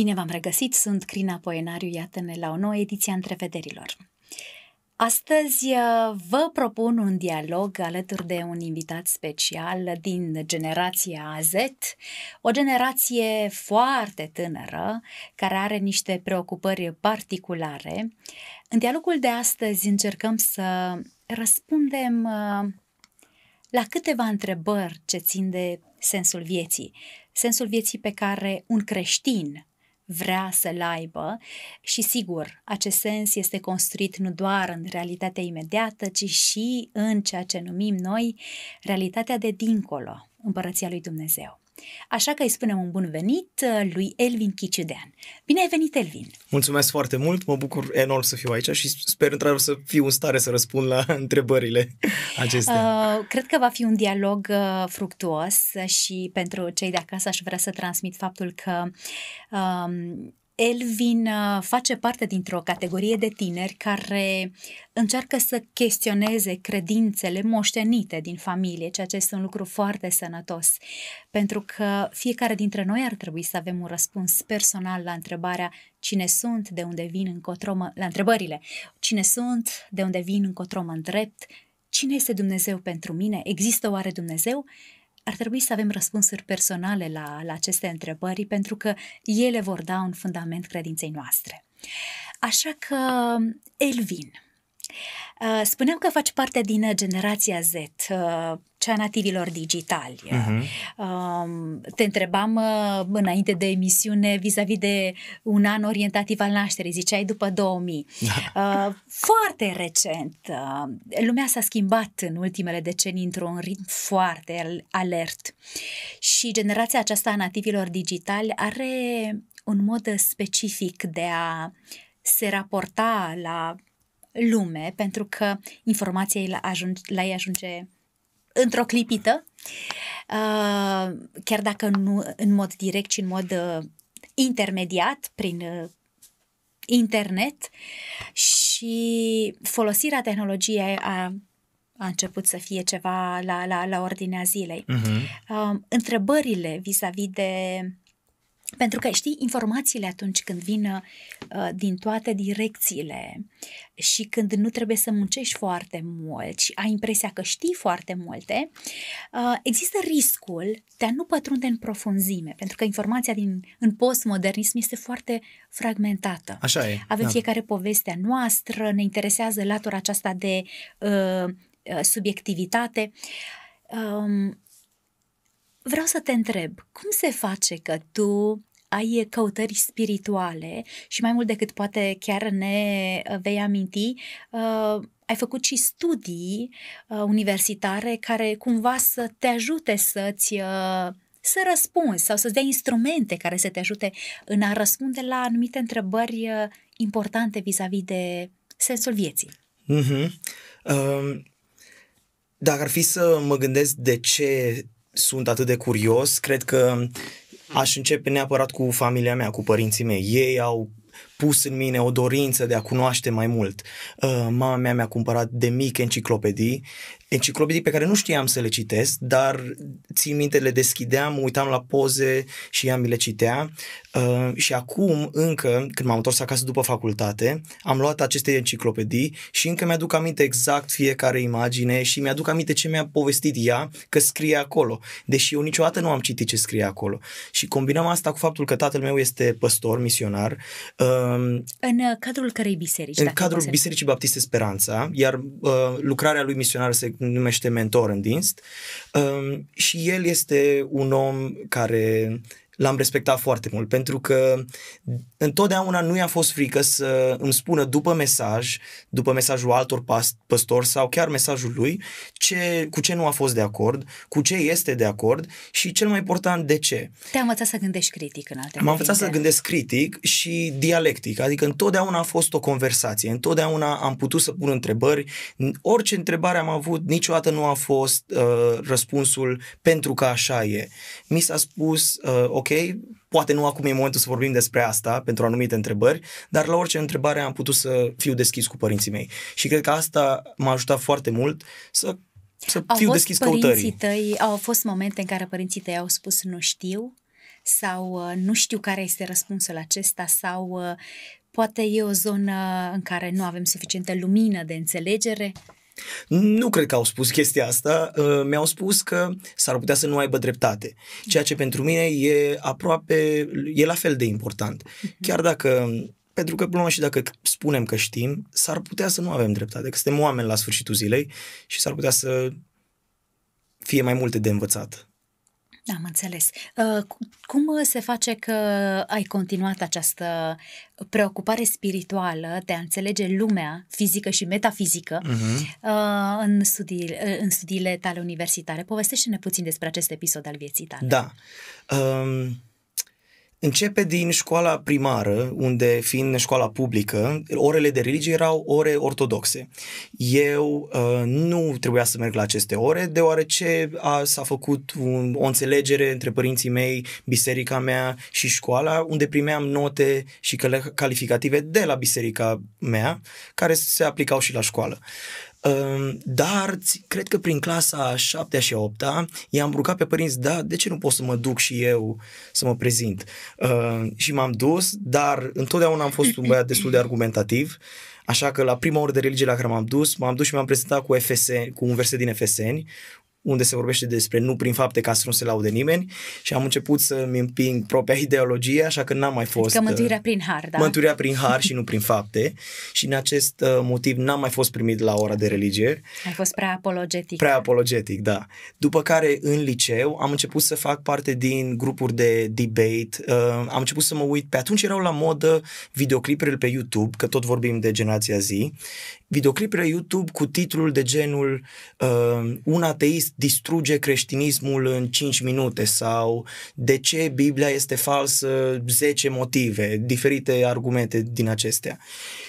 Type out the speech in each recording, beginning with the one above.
Bine v-am regăsit, sunt Crina Poenariu, iată-ne la o nouă ediție a Întrevederilor. Astăzi uh, vă propun un dialog alături de un invitat special din generația AZ, o generație foarte tânără care are niște preocupări particulare. În dialogul de astăzi încercăm să răspundem uh, la câteva întrebări ce țin de sensul vieții, sensul vieții pe care un creștin vrea să-l aibă și sigur, acest sens este construit nu doar în realitatea imediată, ci și în ceea ce numim noi realitatea de dincolo, împărăția lui Dumnezeu. Așa că îi spunem un bun venit uh, lui Elvin Chiciudean. Bine ai venit, Elvin! Mulțumesc foarte mult, mă bucur enorm să fiu aici și sper într să fiu în stare să răspund la întrebările acestea. Uh, cred că va fi un dialog uh, fructuos și pentru cei de acasă aș vrea să transmit faptul că uh, Elvin uh, face parte dintr-o categorie de tineri care încearcă să chestioneze credințele moștenite din familie, ceea ce este un lucru foarte sănătos, pentru că fiecare dintre noi ar trebui să avem un răspuns personal la întrebarea cine sunt, de unde vin, încotro mă, la întrebările cine sunt, de unde vin, încotro mă îndrept, cine este Dumnezeu pentru mine, există oare Dumnezeu? ar trebui să avem răspunsuri personale la, la aceste întrebări, pentru că ele vor da un fundament credinței noastre. Așa că, Elvin, Uh, spuneam că faci parte din uh, generația Z, uh, cea nativilor digitali. Uh-huh. Te întrebam înainte de emisiune vis-a-vis de un an orientativ al nașterii, ziceai după 2000. foarte recent. Lumea s-a schimbat în ultimele decenii într-un ritm foarte alert și generația aceasta a nativilor digitali are un mod specific de a se raporta la lume, pentru că informația la, ajunge, la ei ajunge într-o clipită, uh, chiar dacă nu în mod direct, ci în mod uh, intermediat, prin uh, internet și folosirea tehnologiei a, a început să fie ceva la, la, la ordinea zilei. Uh-huh. Uh, întrebările vis-a-vis de pentru că, știi, informațiile atunci când vin uh, din toate direcțiile și când nu trebuie să muncești foarte mult și ai impresia că știi foarte multe, uh, există riscul de a nu pătrunde în profunzime, pentru că informația din, în postmodernism este foarte fragmentată. Așa e. Avem da. fiecare povestea noastră, ne interesează latura aceasta de uh, uh subiectivitate. Um, vreau să te întreb, cum se face că tu ai căutări spirituale și mai mult decât poate chiar ne uh, vei aminti, uh, ai făcut și studii uh, universitare care cumva să te ajute să-ți uh, să răspunzi sau să-ți dea instrumente care să te ajute în a răspunde la anumite întrebări uh, importante vis-a-vis de sensul vieții. Mm-hmm. Um, dacă ar fi să mă gândesc de ce sunt atât de curios, cred că aș începe neapărat cu familia mea, cu părinții mei. Ei au pus în mine o dorință de a cunoaște mai mult. Uh, mama mea mi-a cumpărat de mic enciclopedii, enciclopedii pe care nu știam să le citesc, dar țin minte, le deschideam, uitam la poze și ea mi le citea uh, și acum încă, când m-am întors acasă după facultate, am luat aceste enciclopedii și încă mi-aduc aminte exact fiecare imagine și mi-aduc aminte ce mi-a povestit ea că scrie acolo, deși eu niciodată nu am citit ce scrie acolo. Și combinăm asta cu faptul că tatăl meu este păstor, misionar, uh, Ehm, în uh, cadrul cărei biserici? În cadrul Bisericii Baptiste Speranța, iar uh, lucrarea lui misionar se numește Mentor în Dinst. Uh, și el este un om care uh, l-am respectat foarte mult, pentru că întotdeauna nu i-a fost frică să îmi spună după mesaj, după mesajul altor păstori sau chiar mesajul lui, ce, cu ce nu a fost de acord, cu ce este de acord și cel mai important, de ce. Te-a învățat să gândești critic în alte M-am învățat să gândesc critic și dialectic, adică întotdeauna a fost o conversație, întotdeauna am putut să pun întrebări, orice întrebare am avut, niciodată nu a fost uh, răspunsul pentru că așa e. Mi s-a spus, uh, ok, poate nu acum e momentul să vorbim despre asta pentru anumite întrebări, dar la orice întrebare am putut să fiu deschis cu părinții mei. Și cred că asta m-a ajutat foarte mult să să au fiu fost deschis căutării. Tăi, au fost momente în care părinții tăi au spus nu știu sau uh, nu știu care este răspunsul acesta sau uh, poate e o zonă în care nu avem suficientă lumină de înțelegere? Nu cred că au spus chestia asta, uh, mi-au spus că s-ar putea să nu aibă dreptate, ceea ce pentru mine e aproape, e la fel de important. Mhm. Chiar dacă pentru că, până și dacă spunem că știm, s-ar putea să nu avem dreptate, că suntem oameni la sfârșitul zilei și s-ar putea să fie mai multe de învățat. Da, am înțeles. Ă, cum ă, se face că ai continuat această preocupare spirituală de a înțelege lumea fizică și metafizică uh-huh. în, studii, în studiile tale universitare? Povestește-ne puțin despre acest episod al vieții tale. Da. Um Începe din școala primară, unde, fiind școala publică, orele de religie erau ore ortodoxe. Eu uh, nu trebuia să merg la aceste ore, deoarece a, s-a făcut un, o înțelegere între părinții mei, biserica mea și școala, unde primeam note și calificative de la biserica mea, care se aplicau și la școală. Ehm, dar cred că prin clasa a 7 și a 8 i-am rugat pe părinți, da, de ce nu pot să mă duc și eu să mă prezint? Ehm, și m-am dus, dar întotdeauna am fost un băiat destul de argumentativ, așa că la prima oră de religie la care m-am dus, m-am dus și m-am prezentat cu, FSN, cu un verset din Efeseni, unde se vorbește despre nu prin fapte ca să nu se laude nimeni și am început să-mi împing propria ideologie, așa că n-am mai adică fost... Adică mântuirea uh, prin har, da? Mântuirea prin har și nu prin fapte și în acest uh, motiv n-am mai fost primit la ora de religie. Ai fost prea apologetic. Prea apologetic, da. După care în liceu am început să fac parte din grupuri de debate, uh, am început să mă uit, pe atunci erau la modă videoclipurile pe YouTube, că tot vorbim de generația Z, videoclipele YouTube cu titlul de genul uh, Un ateist distruge creștinismul în 5 minute sau De ce Biblia este falsă 10 motive, diferite argumente din acestea.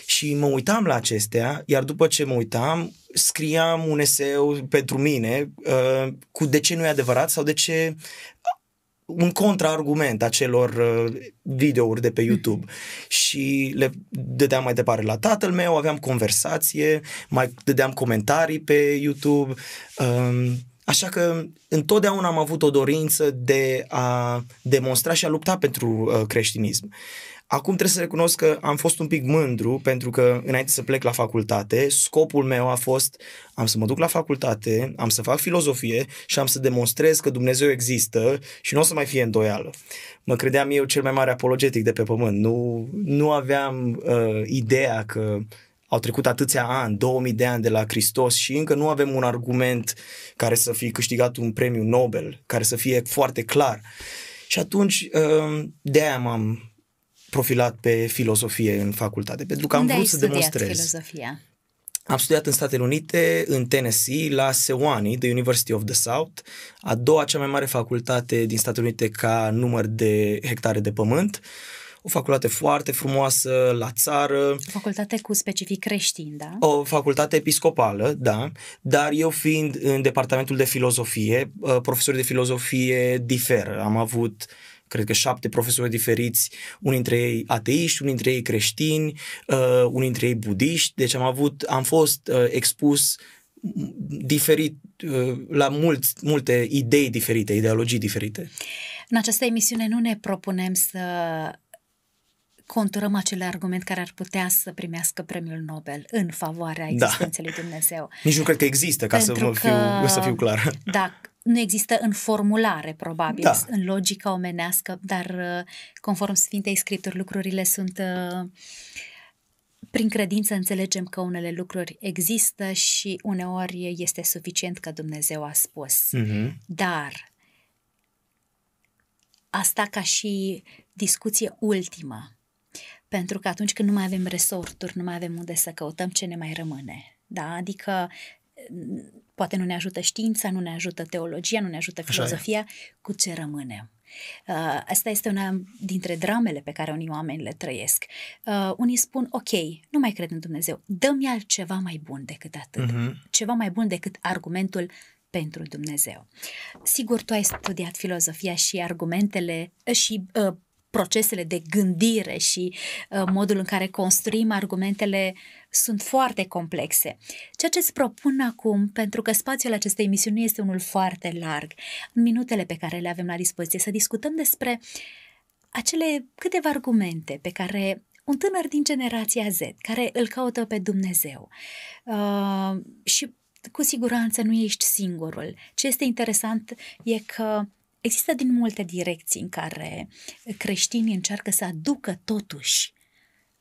Și mă uitam la acestea, iar după ce mă uitam, scriam un eseu pentru mine uh, cu de ce nu e adevărat sau de ce un contraargument acelor uh, videouri de pe hmm. YouTube și le dădeam mai departe la tatăl meu, aveam conversație, mai dădeam comentarii pe YouTube. Um, așa că întotdeauna am avut o dorință de a demonstra și a lupta pentru uh, creștinism. Acum trebuie să recunosc că am fost un pic mândru pentru că înainte să plec la facultate, scopul meu a fost am să mă duc la facultate, am să fac filozofie și am să demonstrez că Dumnezeu există și nu o să mai fie îndoială. Mă credeam eu cel mai mare apologetic de pe pământ. Nu, nu aveam uh, ideea că au trecut atâția ani, 2000 de ani de la Hristos și încă nu avem un argument care să fi câștigat un premiu Nobel, care să fie foarte clar. Și atunci, uh, de aia m-am profilat pe filozofie în facultate, pentru că Unde am vrut să demonstrez. filozofia? Am studiat în Statele Unite, în Tennessee, la Sewanee, The University of the South, a doua cea mai mare facultate din Statele Unite ca număr de hectare de pământ. O facultate foarte frumoasă, la țară. O facultate cu specific creștin, da? O facultate episcopală, da. Dar eu fiind în departamentul de filozofie, uh, profesorii de filozofie diferă. Am avut uh, cred că șapte profesori diferiți, unii dintre ei ateiști, unii dintre ei creștini, uh, unii dintre ei budiști, deci am avut, am fost uh, expus diferit uh, la mulți, multe idei diferite, ideologii diferite. În această emisiune nu ne propunem să conturăm acele argument care ar putea să primească premiul Nobel în favoarea da. existenței da. lui Dumnezeu. Nici nu cred că există, ca să, că, fiu, să fiu clar. Da, nu există în formulare, probabil, da. în logica omenească, dar uh, conform Sfintei Scripturi, lucrurile sunt. Uh, prin credință înțelegem că unele lucruri există și uneori este suficient că Dumnezeu a spus. Mm-hmm. Dar asta ca și discuție ultimă, pentru că atunci când nu mai avem resorturi, nu mai avem unde să căutăm ce ne mai rămâne. Da? Adică Poate nu ne ajută știința, nu ne ajută teologia, nu ne ajută filozofia, cu ce rămânem. Uh, asta este una dintre dramele pe care unii oameni le trăiesc. Uh, unii spun, ok, nu mai cred în Dumnezeu, dă-mi altceva mai bun decât atât, uh-huh. ceva mai bun decât argumentul pentru Dumnezeu. Sigur, tu ai studiat filozofia și argumentele uh, și uh, procesele de gândire și uh, modul în care construim argumentele sunt foarte complexe. Ceea ce îți propun acum, pentru că spațiul acestei emisiuni este unul foarte larg, în minutele pe care le avem la dispoziție, să discutăm despre acele câteva argumente pe care un tânăr din generația Z, care îl caută pe Dumnezeu uh, și cu siguranță nu ești singurul. Ce este interesant e că există din multe direcții în care creștinii încearcă să aducă totuși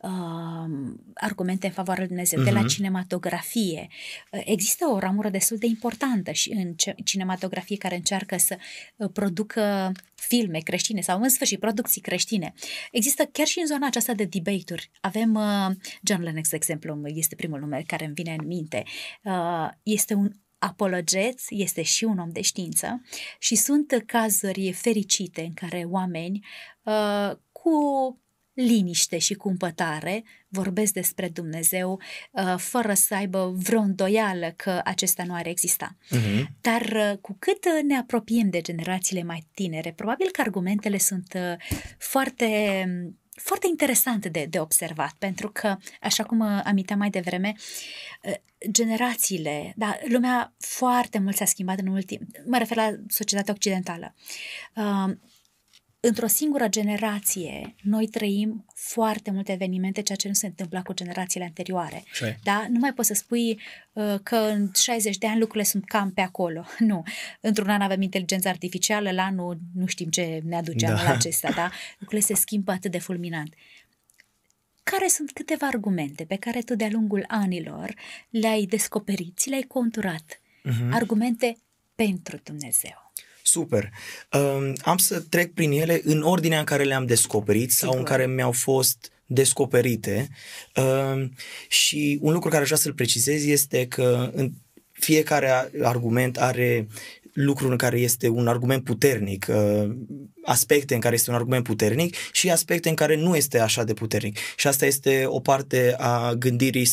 uh, argumente în favoarea lui Dumnezeu, uh-huh. de la mhm. cinematografie. Ă, există o ramură destul de importantă și în cinematografie care încearcă să ă, producă filme creștine sau în sfârșit producții creștine. Există chiar și în zona aceasta de debate-uri. Avem uh, John Lennox, de exemplu, este primul nume care îmi vine în minte. Uh, este un apologet, este și un om de știință și sunt cazuri fericite în care oameni uh, cu liniște și cumpătare, vorbesc despre Dumnezeu uh, fără să aibă vreo îndoială că acesta nu ar exista. Uh-huh. Dar uh, cu cât uh, ne apropiem de generațiile mai tinere, probabil că argumentele sunt foarte mm, foarte interesant de, de observat, pentru că, așa cum aminteam mai devreme, generațiile, da, lumea foarte mult s-a schimbat în ultim, mă refer la societatea occidentală într-o singură generație, noi trăim foarte multe evenimente, ceea ce nu se întâmpla cu generațiile anterioare. Ce? Da? Nu mai poți să spui uh, că în 60 de ani lucrurile sunt cam pe acolo. Nu. Într-un an avem inteligență artificială, la anul nu știm ce ne aduce da. anul acesta, da? Lucrurile se schimbă atât de fulminant. Care sunt câteva argumente pe care tu de-a lungul anilor le-ai descoperit, ți le-ai conturat? Uh-huh. Argumente pentru Dumnezeu. Super. Um, am să trec prin ele în ordinea în care le-am descoperit Sigur. sau în care mi-au fost descoperite Um, și un lucru care aș vrea să-l precizez este că în fiecare argument are lucruri în care este un argument puternic, ă, aspecte în care este un argument puternic și aspecte în care nu este așa de puternic. Și asta este o parte a gândirii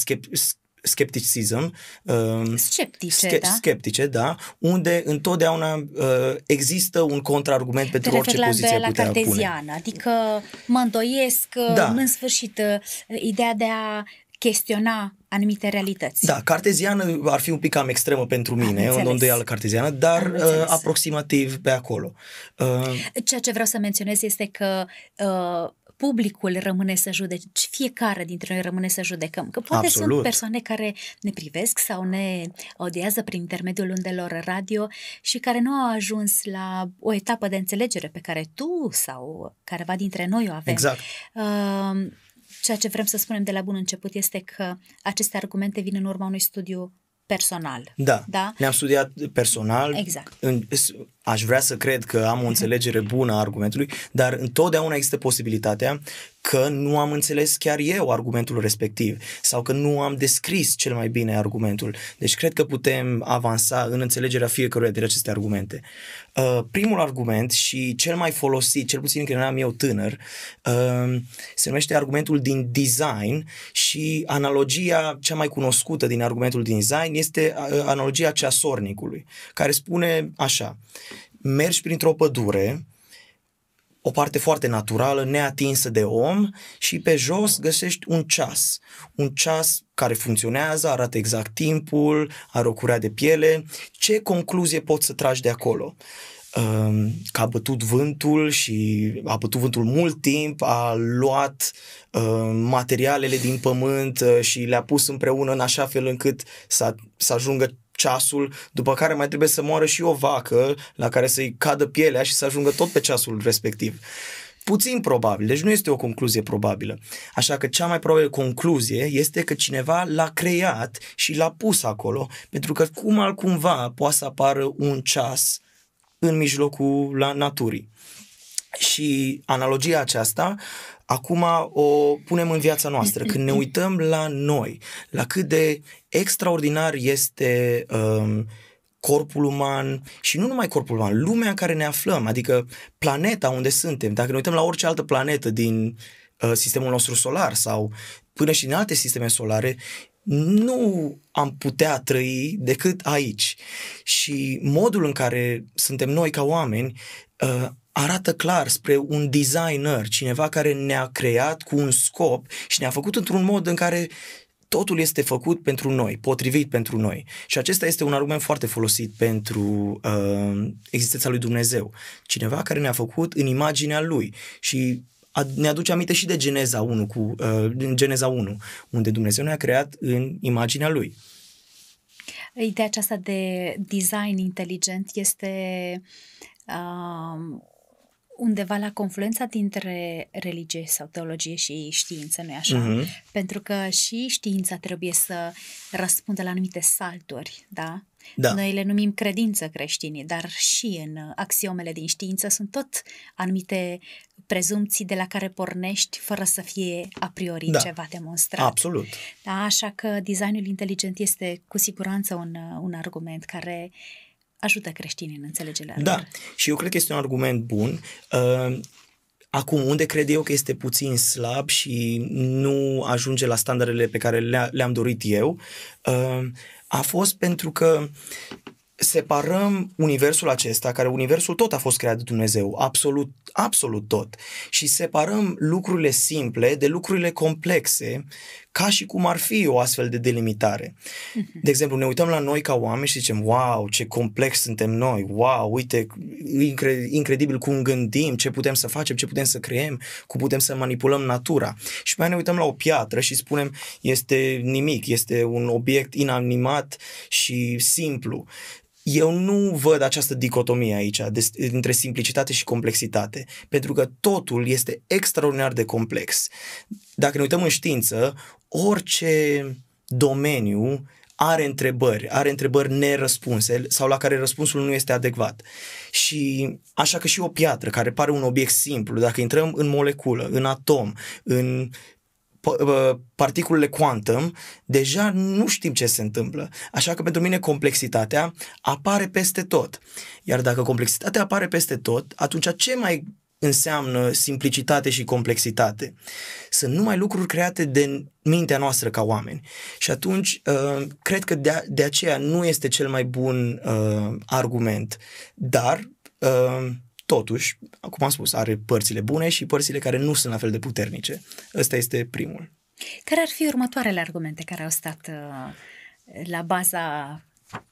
skepticism. Uh, sceptice, sche- da? Sceptice, da, unde întotdeauna uh, există un contraargument Te pentru orice la, poziție la putea pune. adică mă îndoiesc uh, da. în sfârșit uh, ideea de a chestiona anumite realități. Da, carteziană ar fi un pic cam extremă pentru mine, o îndoială carteziană, dar uh, aproximativ pe acolo. Uh, Ceea ce vreau să menționez este că uh, publicul rămâne să judece, fiecare dintre noi rămâne să judecăm. Că poate Absolut. sunt persoane care ne privesc sau ne odiază prin intermediul undelor radio și care nu au ajuns la o etapă de înțelegere pe care tu sau careva dintre noi o avem. Exact. Uh, ceea ce vrem să spunem de la bun început este că aceste argumente vin în urma unui studiu personal. Da. da? ne am studiat personal. Exact. În, aș vrea să cred că am o înțelegere bună a argumentului, dar întotdeauna există posibilitatea că nu am înțeles chiar eu argumentul respectiv sau că nu am descris cel mai bine argumentul. Deci cred că putem avansa în înțelegerea fiecăruia dintre aceste argumente. Uh, primul argument și cel mai folosit, cel puțin când eram eu tânăr, uh, se numește argumentul din design și analogia cea mai cunoscută din argumentul din design este uh, analogia ceasornicului, care spune așa, mergi printr-o pădure, o parte foarte naturală, neatinsă de om și pe jos găsești un ceas. Un ceas care funcționează, arată exact timpul, are o curea de piele. Ce concluzie poți să tragi de acolo? Ehm, că a bătut vântul și a bătut vântul mult timp, a luat ehm, materialele din pământ eh, și le-a pus împreună în așa fel încât să, să ajungă ceasul, după care mai trebuie să moară și o vacă la care să-i cadă pielea și să ajungă tot pe ceasul respectiv. Puțin probabil, deci nu este o concluzie probabilă. Așa că cea mai probabilă concluzie este că cineva l-a creat și l-a pus acolo, pentru că cum altcumva poate să apară un ceas în mijlocul la naturii. Și analogia aceasta acum o punem în viața noastră, când ne uităm la noi, la cât de extraordinar este um, corpul uman și nu numai corpul uman, lumea în care ne aflăm, adică planeta unde suntem. Dacă ne uităm la orice altă planetă din uh, sistemul nostru solar sau până și în alte sisteme solare, nu am putea trăi decât aici. Și modul în care suntem noi ca oameni uh, arată clar spre un designer, cineva care ne-a creat cu un scop și ne-a făcut într-un mod în care totul este făcut pentru noi, potrivit pentru noi. Și acesta este un argument foarte folosit pentru uh, existența lui Dumnezeu. Cineva care ne-a făcut în imaginea lui și ne aduce aminte și de Geneza 1, cu, uh, Geneza 1 unde Dumnezeu ne-a creat în imaginea lui. Ideea aceasta de design inteligent este uh, undeva la confluența dintre religie sau teologie și știință, nu-i așa? Uh-huh. Pentru că și știința trebuie să răspundă la anumite salturi, da? Da. Noi le numim credință creștinii, dar și în axiomele din știință sunt tot anumite prezumții de la care pornești fără să fie a priori da. ceva demonstrat. Absolut. Da, așa că designul inteligent este cu siguranță un, un argument care uh, ajută creștinii în înțelegerea da. lor. Da, și eu cred că este un argument bun. Ă, acum, unde cred eu că este puțin slab și nu ajunge la standardele pe care le-am dorit eu, ă, a fost pentru că separăm universul acesta, care universul tot a fost creat de Dumnezeu, absolut, absolut tot, și separăm lucrurile simple de lucrurile complexe ca și cum ar fi o astfel de delimitare. Mhm. De exemplu, ne uităm la noi ca oameni și zicem, wow, ce complex suntem noi, wow, uite, incredibil cum gândim, ce putem să facem, ce putem să creem, cum putem să manipulăm natura. Și pe ne uităm la o piatră și spunem, este nimic, este un obiect inanimat și simplu. Eu nu văd această dicotomie aici între simplicitate și complexitate, pentru că totul este extraordinar de complex. Dacă ne uităm în știință, orice domeniu are întrebări, are întrebări nerăspunse sau la care răspunsul nu este adecvat. Și așa că și o piatră care pare un obiect simplu, dacă intrăm în moleculă, în atom, în particulele quantum, deja nu știm ce se întâmplă. Așa că pentru mine complexitatea apare peste tot. Iar dacă complexitatea apare peste tot, atunci ce mai înseamnă simplicitate și complexitate. Sunt numai lucruri create de mintea noastră ca oameni. Și atunci, uh, cred că de, de aceea nu este cel mai bun uh, argument. Dar, uh, totuși, cum am spus, are părțile bune și părțile care nu sunt la fel de puternice. Ăsta este primul. Care ar fi următoarele argumente care au stat la baza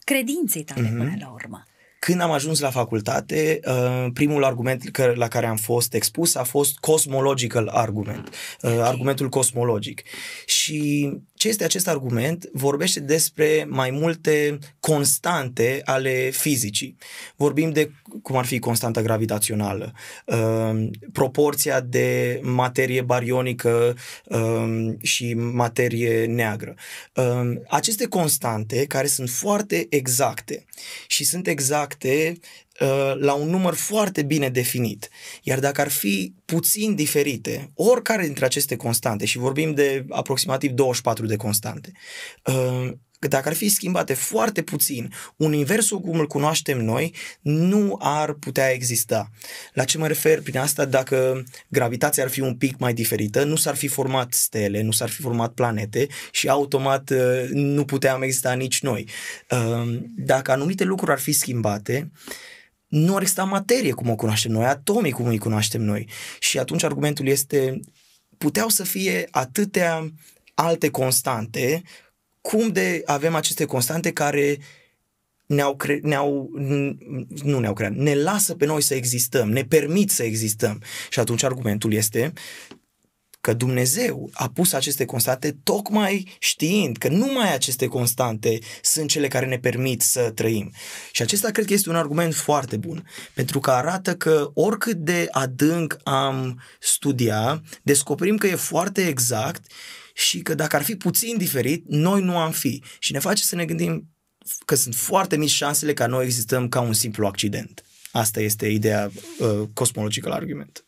credinței tale mm-hmm. până la urmă? Când am ajuns la facultate, uh, primul argument la care am fost expus a fost cosmological argument, uh, argumentul cosmologic. Și ce este acest argument vorbește despre mai multe constante ale fizicii. Vorbim de cum ar fi constanta gravitațională, um, proporția de materie barionică um, și materie neagră. Um, aceste constante care sunt foarte exacte și sunt exacte Uh, la un număr foarte bine definit. Iar dacă ar fi puțin diferite, oricare dintre aceste constante, și vorbim de aproximativ 24 de constante, uh, dacă ar fi schimbate foarte puțin, universul cum îl cunoaștem noi nu ar putea exista. La ce mă refer prin asta? Dacă gravitația ar fi un pic mai diferită, nu s-ar fi format stele, nu s-ar fi format planete și automat uh, nu puteam exista nici noi. Dacă anumite lucruri ar fi schimbate, nu ar exista materie cum o cunoaștem noi, atomii cum îi cunoaștem noi. Și atunci argumentul este, puteau să fie atâtea alte constante, cum de avem aceste constante care ne-au, cre- ne-au nu ne-au creat, ne lasă pe noi să existăm, ne permit să existăm. Și atunci argumentul este, că Dumnezeu a pus aceste constante tocmai știind că numai aceste constante sunt cele care ne permit să trăim. Și acesta cred că este un argument foarte bun, pentru că arată că oricât de adânc am studia, descoperim că e foarte exact și că dacă ar fi puțin diferit, noi nu am fi. Și ne face să ne gândim că sunt foarte mici șansele ca noi existăm ca un simplu accident. Asta este ideea uh, cosmologică la argument.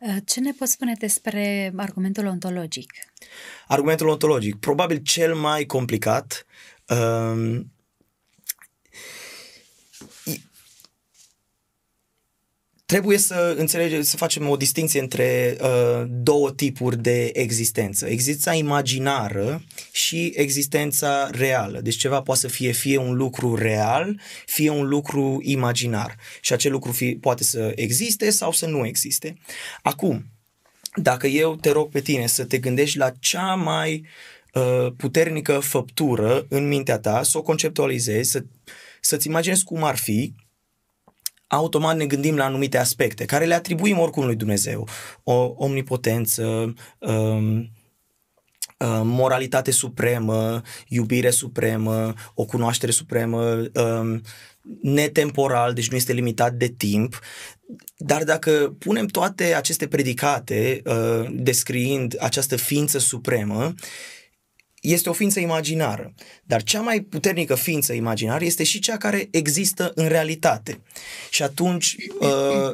Eh, ce ne poți spune despre argumentul ontologic? Argumentul ontologic, probabil cel mai complicat, ehm, trebuie să înțelegem, să facem o distinție între uh, două tipuri de existență. Existența imaginară și existența reală. Deci ceva poate să fie fie un lucru real, fie un lucru imaginar. Și acel lucru fi, poate să existe sau să nu existe. Acum, dacă eu te rog pe tine să te gândești la cea mai uh, puternică făptură în mintea ta, să o conceptualizezi, să, să-ți imaginezi cum ar fi, automat ne gândim la anumite aspecte care le atribuim oricum lui Dumnezeu. O omnipotență, um, um, moralitate supremă, iubire supremă, o cunoaștere supremă, um, netemporal, deci nu este limitat de timp. Dar dacă punem toate aceste predicate uh, descriind această ființă supremă, uh, este o ființă imaginară, dar cea mai puternică ființă imaginară este și cea care există în realitate. Și atunci, uh,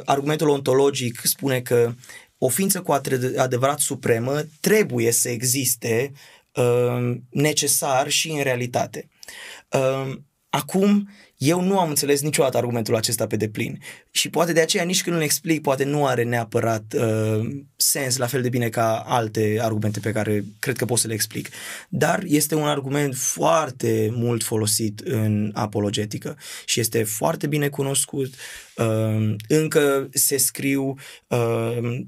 argumentul ontologic spune că o ființă cu adevărat supremă trebuie să existe uh, necesar și în realitate. Uh, Acum eu nu am înțeles niciodată argumentul acesta pe deplin și poate de aceea nici când îl explic, poate nu are neapărat uh, sens la fel de bine ca alte argumente pe care cred că pot să le explic. Dar este un argument foarte mult folosit în apologetică și este foarte bine cunoscut. Uh, încă se scriu uh,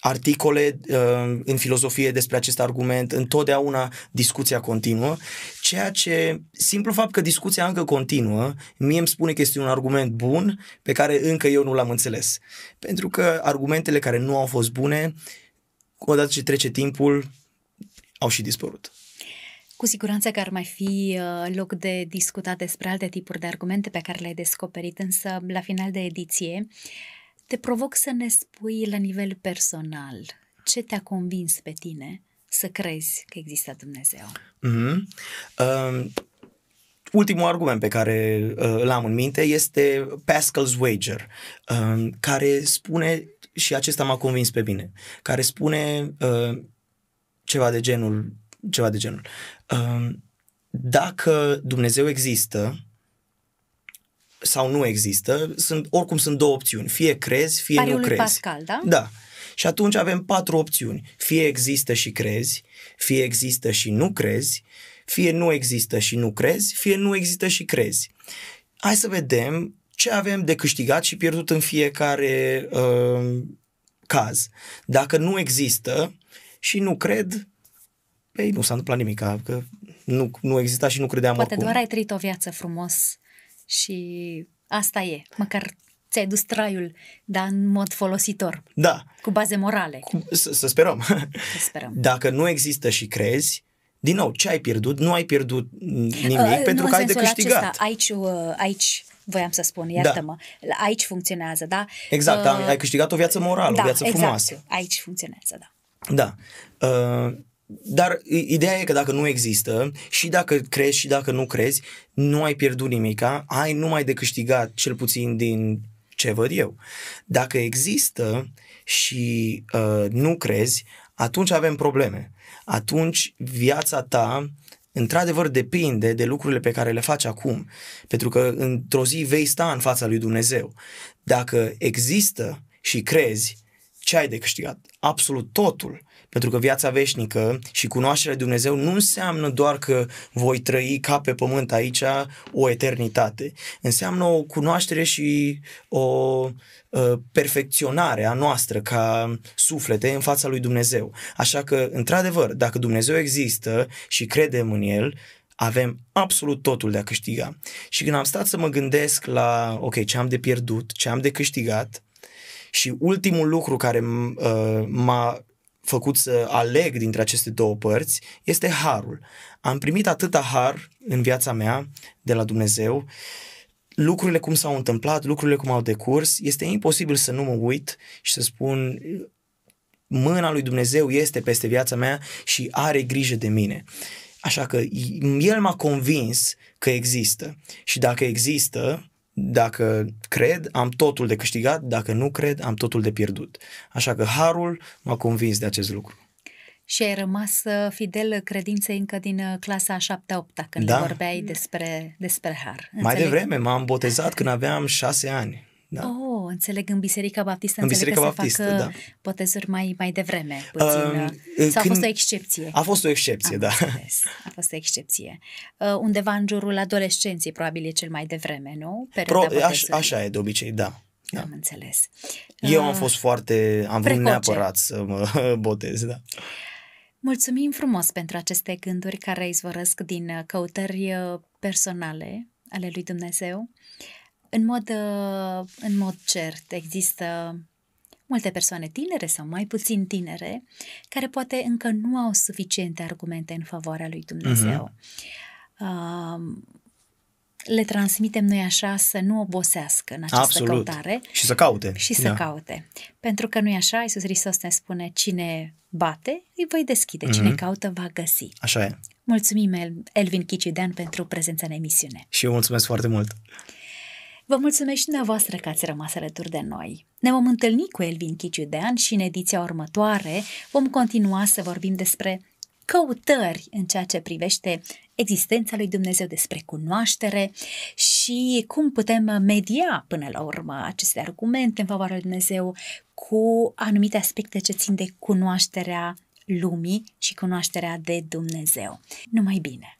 articole uh, în filozofie despre acest argument, întotdeauna discuția continuă, ceea ce, simplu fapt că discuția încă continuă, mie îmi spune că este un argument bun pe care încă eu nu l-am înțeles. Pentru că argumentele care nu au fost bune, odată ce trece timpul, au și dispărut. Cu siguranță că ar mai fi uh, loc de discutat despre alte tipuri de argumente pe care le-ai descoperit, însă la final de ediție te provoc să ne spui la nivel personal ce te-a convins pe tine să crezi că există Dumnezeu. Mm-hmm. Uh, ultimul argument pe care uh, l-am în minte este Pascal's Wager, uh, care spune, și acesta m-a convins pe mine, care spune uh, ceva de genul, ceva de genul. Uh, dacă Dumnezeu există, sau nu există, sunt, oricum sunt două opțiuni, fie crezi, fie Pariul nu crezi. Pascal, da? Da. Și atunci avem patru opțiuni, fie există și crezi, fie există și nu crezi, fie nu există și nu crezi, fie nu există și crezi. Hai să vedem ce avem de câștigat și pierdut în fiecare uh, caz. Dacă nu există și nu cred, ei, nu s-a întâmplat nimic, că nu, nu exista și nu credeam Poate oricum. doar ai trăit o viață frumos și asta e, măcar ți-ai dus traiul, dar în mod folositor. Da. Cu baze morale. să, sperăm. sperăm. Dacă nu există și crezi, din nou, ce ai pierdut? Nu ai pierdut nimic uh, pentru că ai de câștigat. Acesta, aici, uh, aici voiam să spun, da. iartă-mă, da. aici funcționează, da? Exact, uh, ai câștigat o viață morală, da, o viață exact, frumoasă. aici funcționează, da. Da. Uh, dar ideea e că dacă nu există și dacă crezi și dacă nu crezi, nu ai pierdut nimica, ai numai de câștigat cel puțin din ce văd eu. Dacă există și uh, nu crezi, atunci avem probleme. Atunci viața ta într-adevăr depinde de lucrurile pe care le faci acum, pentru că într-o zi vei sta în fața lui Dumnezeu. Dacă există și crezi, ce ai de câștigat? Absolut totul. Pentru că viața veșnică și cunoașterea de Dumnezeu nu înseamnă doar că voi trăi ca pe pământ aici o eternitate. Înseamnă o cunoaștere și o ă, perfecționare a noastră ca suflete în fața lui Dumnezeu. Așa că, într-adevăr, dacă Dumnezeu există și credem în El, avem absolut totul de a câștiga. Și când am stat să mă gândesc la, ok, ce am de pierdut, ce am de câștigat, și ultimul lucru care uh, m-a făcut să aleg dintre aceste două părți este harul. Am primit atâta har în viața mea de la Dumnezeu, lucrurile cum s-au întâmplat, lucrurile cum au decurs, este imposibil să nu mă uit și să spun mâna lui Dumnezeu este peste viața mea și are grijă de mine. Așa că el m-a convins că există și dacă există, dacă cred, am totul de câștigat, dacă nu cred, am totul de pierdut. Așa că harul m-a convins de acest lucru. Și ai rămas uh, fidel credinței încă din uh, clasa 7-8, când da. vorbeai despre, despre har. Înțeleg? Mai devreme, m-am botezat când aveam șase ani. Da? Oh, înțeleg, în Biserica Baptistă, în înțeleg Biserica că Baptistă, se facă da. Uh, botezuri mai, mai devreme, puțin. Uh, uh, Sau a fost o excepție? A fost o excepție, Am da. Înțeles. A fost o excepție. Uh, undeva în jurul adolescenței, probabil e cel mai devreme, nu? Pro, aș, așa e, de obicei, da. Da. Am înțeles. Eu am uh, fost foarte, am Precoce. vrut neapărat să mă botez, da. Mulțumim frumos pentru aceste gânduri care izvorăsc din căutări personale ale lui Dumnezeu în mod, uh, în mod cert, există multe persoane tinere sau mai puțin tinere care poate încă nu au suficiente argumente în favoarea lui Dumnezeu. Uh-huh. Uh, le transmitem noi așa să nu obosească în această Absolut. căutare. Și să caute. Și să da. caute. Pentru că nu e așa, Iisus Hristos ne spune cine bate, îi voi deschide. Mm-hmm. Cine caută, va găsi. Așa e. Mulțumim, Elvin Chicidean, pentru prezența în emisiune. Și eu mulțumesc foarte mult. Vă mulțumesc și dumneavoastră că ați rămas alături de noi. Ne vom întâlni cu Elvin Chiciudean și în ediția următoare vom continua să vorbim despre căutări în ceea ce privește existența lui Dumnezeu, despre cunoaștere și cum putem media până la urmă aceste argumente în favoarea lui Dumnezeu cu anumite aspecte ce țin de cunoașterea lumii și cunoașterea de Dumnezeu. Numai bine!